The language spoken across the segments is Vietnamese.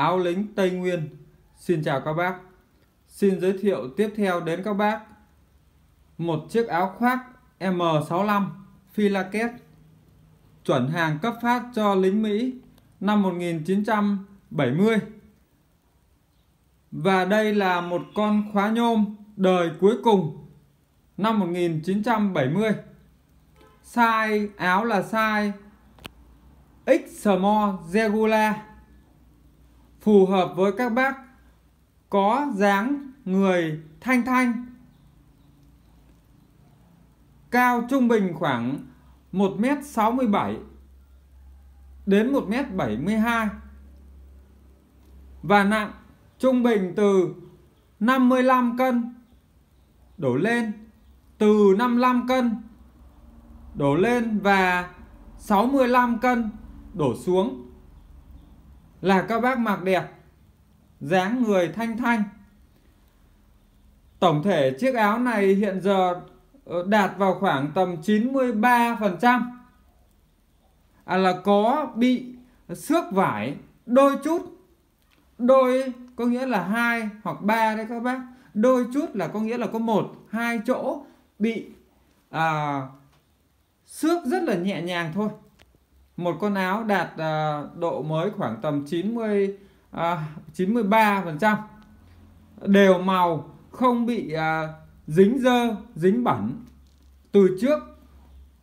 Áo lính Tây Nguyên. Xin chào các bác. Xin giới thiệu tiếp theo đến các bác một chiếc áo khoác M65 phi laket chuẩn hàng cấp phát cho lính Mỹ năm 1970. Và đây là một con khóa nhôm đời cuối cùng năm 1970. Size áo là size X Small Regula phù hợp với các bác có dáng người thanh thanh cao trung bình khoảng 1m67 đến 1m72 và nặng trung bình từ 55 cân đổ lên từ 55 cân đổ lên và 65 cân đổ xuống là các bác mặc đẹp dáng người thanh thanh tổng thể chiếc áo này hiện giờ ờ, đạt vào khoảng tầm 93% à là có bị xước vải đôi chút đôi có nghĩa là hai hoặc ba đấy các bác đôi chút là có nghĩa là có một hai chỗ bị à, xước rất là nhẹ nhàng thôi một con áo đạt uh, độ mới khoảng tầm 90 uh, 93% đều màu không bị uh, dính dơ dính bẩn từ trước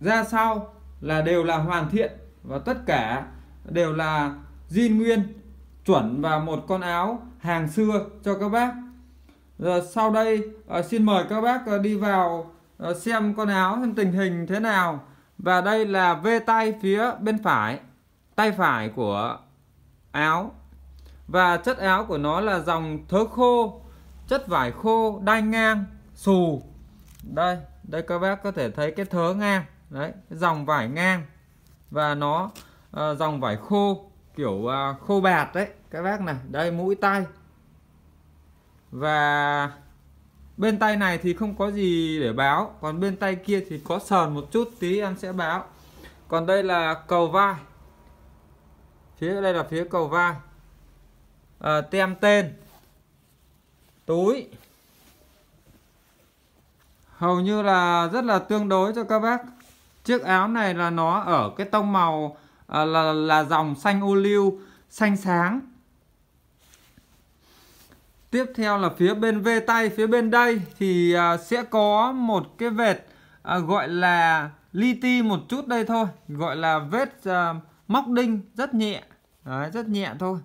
ra sau là đều là hoàn thiện và tất cả đều là zin nguyên chuẩn và một con áo hàng xưa cho các bác Rồi sau đây uh, xin mời các bác uh, đi vào uh, xem con áo xem tình hình thế nào và đây là vê tay phía bên phải tay phải của áo và chất áo của nó là dòng thớ khô chất vải khô đai ngang xù đây đây các bác có thể thấy cái thớ ngang đấy dòng vải ngang và nó uh, dòng vải khô kiểu uh, khô bạt đấy các bác này đây mũi tay và bên tay này thì không có gì để báo còn bên tay kia thì có sờn một chút tí em sẽ báo còn đây là cầu vai phía đây là phía cầu vai à, tem tên túi hầu như là rất là tương đối cho các bác chiếc áo này là nó ở cái tông màu à, là là dòng xanh ô liu xanh sáng Tiếp theo là phía bên vê tay phía bên đây thì à, sẽ có một cái vệt à, gọi là li ti một chút đây thôi, gọi là vết à, móc đinh rất nhẹ. Đấy, rất nhẹ thôi.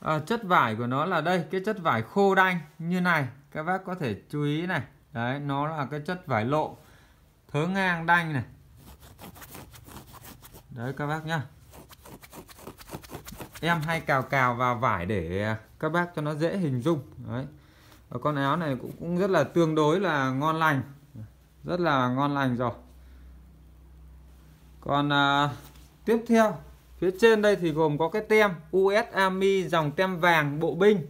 À, chất vải của nó là đây, cái chất vải khô đanh như này, các bác có thể chú ý này. Đấy, nó là cái chất vải lộ thớ ngang đanh này. Đấy các bác nhá em hay cào cào vào vải để các bác cho nó dễ hình dung đấy và con áo này cũng, cũng rất là tương đối là ngon lành rất là ngon lành rồi còn à, tiếp theo phía trên đây thì gồm có cái tem US Army dòng tem vàng bộ binh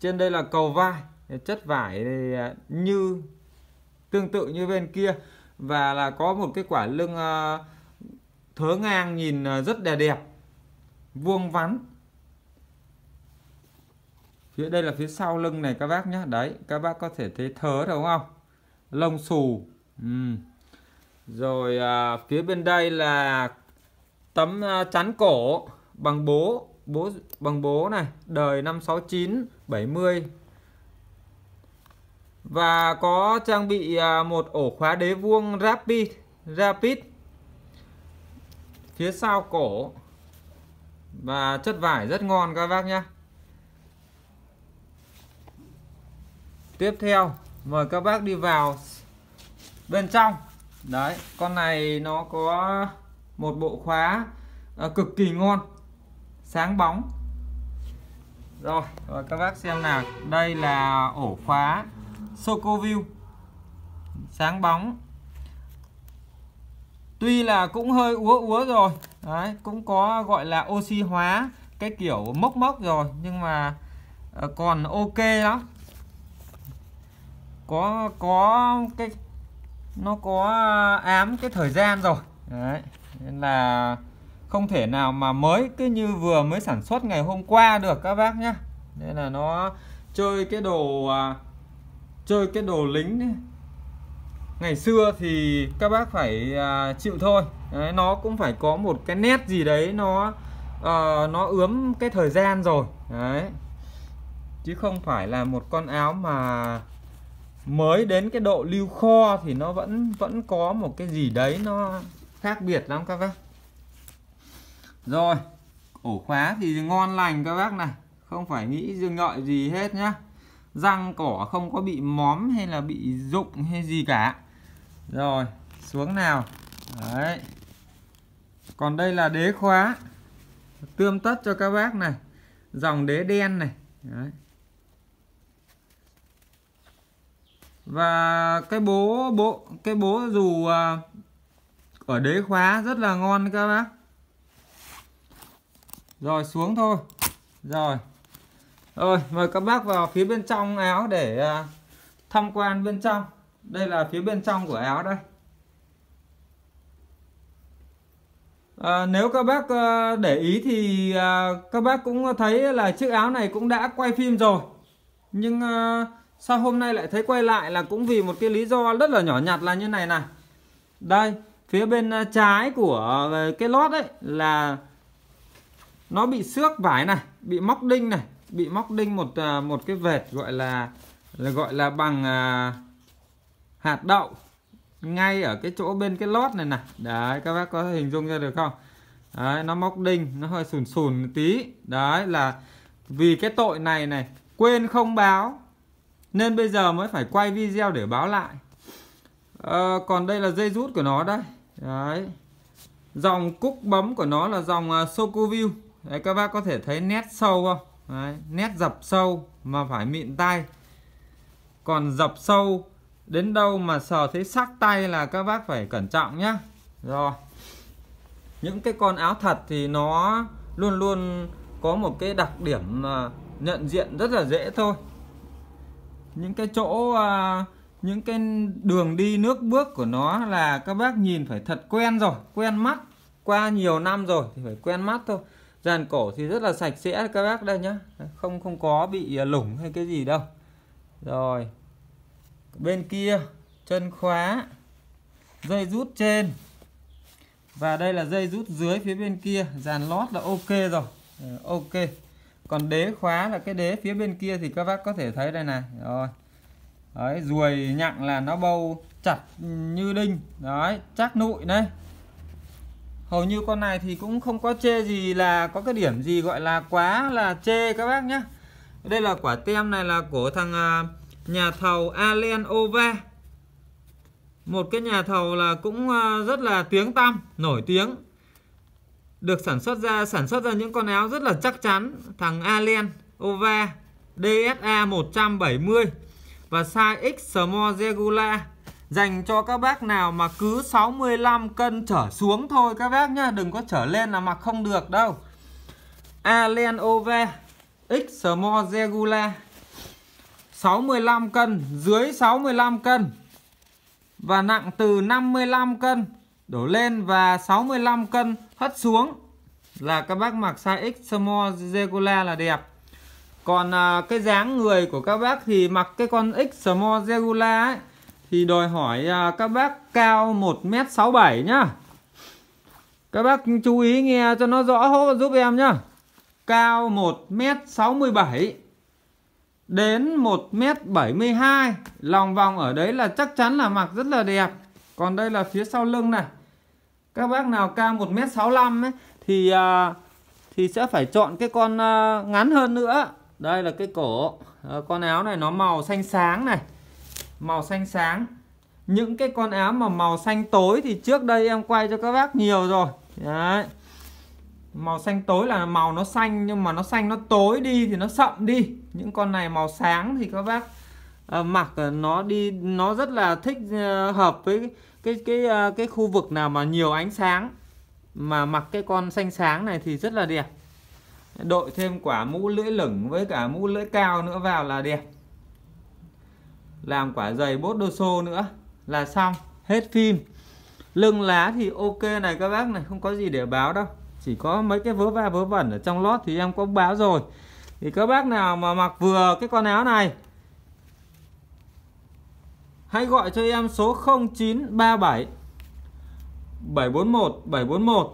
trên đây là cầu vai chất vải à, như tương tự như bên kia và là có một cái quả lưng à, thớ ngang nhìn à, rất đẹp đẹp vuông vắn phía đây là phía sau lưng này các bác nhé đấy các bác có thể thấy thớ đúng không lông xù ừ. rồi à, phía bên đây là tấm à, chắn cổ bằng bố bố bằng bố này đời 569 70 và có trang bị à, một ổ khóa đế vuông rapid rapid phía sau cổ và chất vải rất ngon các bác nhé tiếp theo mời các bác đi vào bên trong đấy con này nó có một bộ khóa à, cực kỳ ngon sáng bóng rồi, rồi các bác xem nào đây là ổ khóa Socoview sáng bóng tuy là cũng hơi úa úa rồi Đấy, cũng có gọi là oxy hóa cái kiểu mốc mốc rồi nhưng mà ờ, còn ok đó có có cái nó có ám cái thời gian rồi đấy nên là không thể nào mà mới cứ như vừa mới sản xuất ngày hôm qua được các bác nhé nên là nó chơi cái đồ à, chơi cái đồ lính ấy ngày xưa thì các bác phải à, chịu thôi đấy, nó cũng phải có một cái nét gì đấy nó à, nó ướm cái thời gian rồi đấy chứ không phải là một con áo mà mới đến cái độ lưu kho thì nó vẫn vẫn có một cái gì đấy nó khác biệt lắm các bác rồi ổ khóa thì ngon lành các bác này không phải nghĩ dương ngợi gì hết nhá răng cỏ không có bị móm hay là bị rụng hay gì cả rồi xuống nào đấy còn đây là đế khóa tươm tất cho các bác này dòng đế đen này đấy. và cái bố bộ cái bố dù à, ở đế khóa rất là ngon các bác rồi xuống thôi rồi rồi mời các bác vào phía bên trong áo để à, tham quan bên trong đây là phía bên trong của áo đây À, nếu các bác ờ, để ý thì à, các bác cũng thấy là chiếc áo này cũng đã quay phim rồi nhưng ờ, sao hôm nay lại thấy quay lại là cũng vì một cái lý do rất là nhỏ nhặt là như này này đây phía bên ờ, trái của cái lót ấy là nó bị xước vải này bị móc đinh này bị móc đinh một một cái vệt gọi là, là gọi là bằng hạt đậu ngay ở cái chỗ bên cái lót này nè đấy các bác có hình dung ra được không đấy nó móc đinh nó hơi sùn sùn một tí đấy là vì cái tội này này quên không báo nên bây giờ mới phải quay video để báo lại à, còn đây là dây rút của nó đây đấy dòng cúc bấm của nó là dòng uh, à, Socoview đấy các bác có thể thấy nét sâu không đấy, nét dập sâu mà phải mịn tay còn dập sâu đến đâu mà sờ thấy sắc tay là các bác phải cẩn trọng nhá rồi những cái con áo thật thì nó luôn luôn có một cái đặc điểm à, nhận diện rất là dễ thôi những cái chỗ à, những cái đường đi nước bước của nó là các bác nhìn phải thật quen rồi quen mắt qua nhiều năm rồi thì phải quen mắt thôi dàn cổ thì rất là sạch sẽ các bác đây nhá không không có bị à, lủng hay cái gì đâu rồi bên kia chân khóa dây rút trên và đây là dây rút dưới phía bên kia dàn lót là ok rồi ừ, ok còn đế khóa là cái đế phía bên kia thì các bác có thể thấy đây này rồi đấy ruồi nhặng là nó bâu chặt như đinh đấy chắc nụi đấy hầu như con này thì cũng không có chê gì là có cái điểm gì gọi là quá là chê các bác nhé đây là quả tem này là của thằng à, nhà thầu Alen Ova một cái nhà thầu là cũng ờ, rất là tiếng tăm nổi tiếng được sản xuất ra sản xuất ra những con áo rất là chắc chắn thằng Alien Ova DSA 170 và size X Small Regular dành cho các bác nào mà cứ 65 cân trở xuống thôi các bác nhá, đừng có trở lên là mặc không được đâu. Alien Ova X Small Regular 65 cân, dưới 65 cân và nặng từ 55 cân đổ lên và 65 cân hất xuống là các bác mặc size X small Zegola là đẹp. Còn à, cái dáng người của các bác thì mặc cái con X small Zegola ấy thì đòi hỏi à, các bác cao 1m67 nhá. Các bác chú ý nghe cho nó rõ giúp em nhá. Cao 1m67 đến 1m72 lòng vòng ở đấy là chắc chắn là mặc rất là đẹp còn đây là phía sau lưng này các bác nào cao 1m65 ấy, thì à, thì sẽ phải chọn cái con à, ngắn hơn nữa đây là cái cổ à, con áo này nó màu xanh sáng này màu xanh sáng những cái con áo mà màu xanh tối thì trước đây em quay cho các bác nhiều rồi đấy màu xanh tối là màu nó xanh nhưng mà nó xanh nó tối đi thì nó sậm đi những con này màu sáng thì các bác uh, mặc ờ, nó đi nó rất là thích uh, hợp với cái cái uh, cái khu vực nào mà nhiều ánh sáng mà mặc cái con xanh sáng này thì rất là đẹp đội thêm quả mũ lưỡi lửng với cả mũ lưỡi cao nữa vào là đẹp làm quả giày bốt đô xô nữa là xong hết phim lưng lá thì ok này các bác này không có gì để báo đâu chỉ có mấy cái vớ va vớ vẩn ở trong lót thì em có báo rồi thì các bác nào mà mặc vừa cái con áo này hãy gọi cho em số 0937 741 741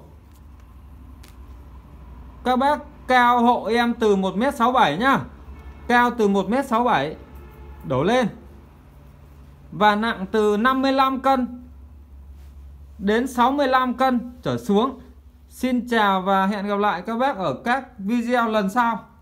các bác cao hộ em từ 1m67 nhá cao từ 1m67 đổ lên và nặng từ 55 cân đến 65 cân trở xuống Xin chào và hẹn gặp lại các bác ở các video lần sau